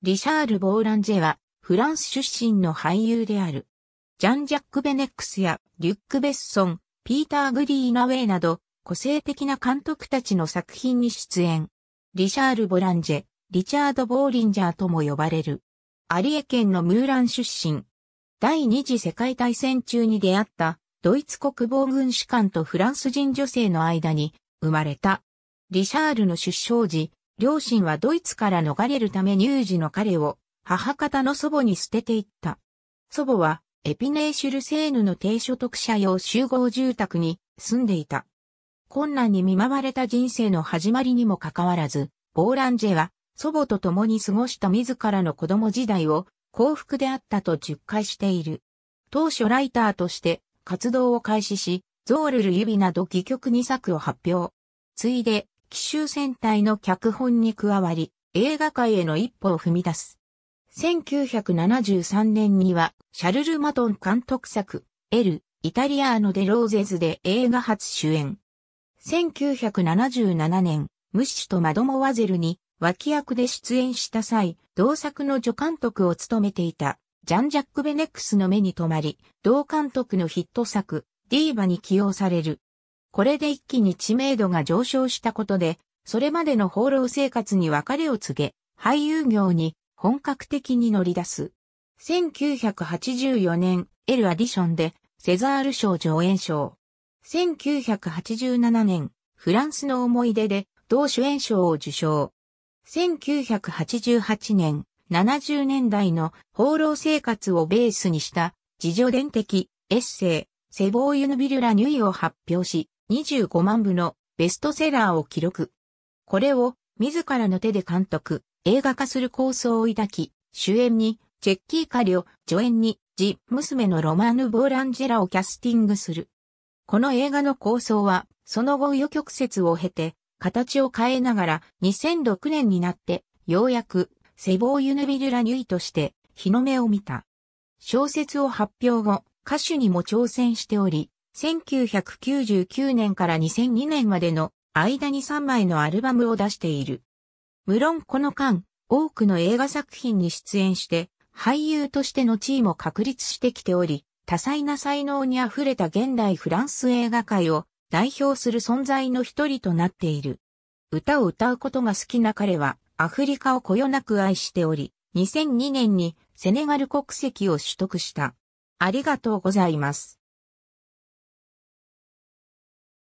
リシャール・ボーランジェは、フランス出身の俳優である。ジャン・ジャック・ベネックスや、リュック・ベッソン、ピーター・グリーナウェイなど、個性的な監督たちの作品に出演。リシャール・ボランジェ、リチャード・ボーリンジャーとも呼ばれる。アリエ県のムーラン出身。第二次世界大戦中に出会った、ドイツ国防軍士官とフランス人女性の間に、生まれた。リシャールの出生時、両親はドイツから逃れるため乳児の彼を母方の祖母に捨てていった。祖母はエピネーシュルセーヌの低所得者用集合住宅に住んでいた。困難に見舞われた人生の始まりにもかかわらず、ボーランジェは祖母と共に過ごした自らの子供時代を幸福であったと述懐している。当初ライターとして活動を開始し、ゾールル指など戯曲2作を発表。ついで、奇襲戦隊の脚本に加わり、映画界への一歩を踏み出す。1973年には、シャルル・マトン監督作、エル、イタリアーノ・デ・ローゼズで映画初主演。1977年、ムッシュとマドモワゼルに脇役で出演した際、同作の助監督を務めていた、ジャン・ジャック・ベネックスの目に留まり、同監督のヒット作、ディーバに起用される。これで一気に知名度が上昇したことで、それまでの放浪生活に別れを告げ、俳優業に本格的に乗り出す。1984年、エル・アディションで、セザール賞上演賞。1987年、フランスの思い出で、同主演賞を受賞。1988年、70年代の放浪生活をベースにした、自助伝的、エッセイ、セボーユヌビルラニュイを発表し、25万部のベストセラーを記録。これを自らの手で監督、映画化する構想を抱き、主演にチェッキー・カリョ、助演にジ・娘のロマーヌ・ボーランジェラをキャスティングする。この映画の構想は、その後余曲折を経て、形を変えながら2006年になって、ようやくセボーユヌビルラニュイとして日の目を見た。小説を発表後、歌手にも挑戦しており、1999年から2002年までの間に3枚のアルバムを出している。無論この間、多くの映画作品に出演して、俳優としての地位も確立してきており、多彩な才能に溢れた現代フランス映画界を代表する存在の一人となっている。歌を歌うことが好きな彼は、アフリカをこよなく愛しており、2002年にセネガル国籍を取得した。ありがとうございます。